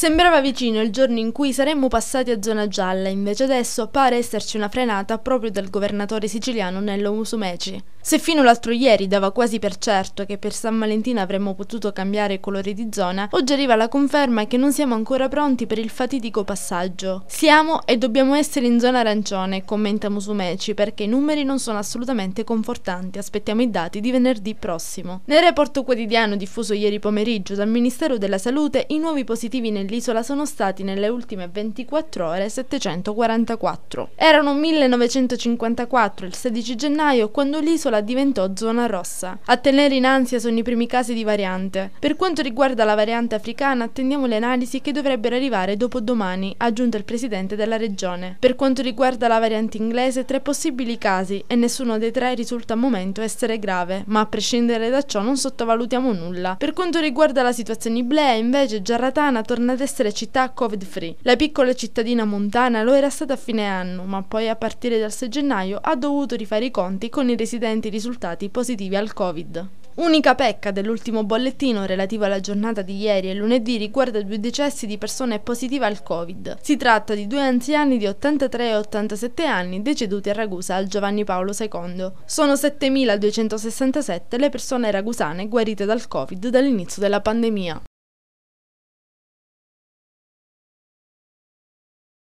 Sembrava vicino il giorno in cui saremmo passati a zona gialla, invece adesso pare esserci una frenata proprio dal governatore siciliano Nello Musumeci. Se fino l'altro ieri dava quasi per certo che per San Valentino avremmo potuto cambiare colore di zona, oggi arriva la conferma che non siamo ancora pronti per il fatidico passaggio. Siamo e dobbiamo essere in zona arancione, commenta Musumeci, perché i numeri non sono assolutamente confortanti. Aspettiamo i dati di venerdì prossimo. Nel report quotidiano diffuso ieri pomeriggio dal Ministero della Salute, i nuovi positivi nell'isola sono stati nelle ultime 24 ore 744. Erano 1954 il 16 gennaio quando l'isola l'isola diventò zona rossa. A tenere in ansia sono i primi casi di variante. Per quanto riguarda la variante africana, attendiamo le analisi che dovrebbero arrivare dopo domani, ha aggiunto il presidente della regione. Per quanto riguarda la variante inglese, tre possibili casi e nessuno dei tre risulta al momento essere grave, ma a prescindere da ciò non sottovalutiamo nulla. Per quanto riguarda la situazione iblea, invece, Giarratana torna ad essere città covid-free. La piccola cittadina montana lo era stata a fine anno, ma poi a partire dal 6 gennaio ha dovuto rifare i conti con i residenti evidenti risultati positivi al Covid. Unica pecca dell'ultimo bollettino relativo alla giornata di ieri e lunedì riguarda due decessi di persone positive al Covid. Si tratta di due anziani di 83 e 87 anni deceduti a Ragusa al Giovanni Paolo II. Sono 7.267 le persone ragusane guarite dal Covid dall'inizio della pandemia.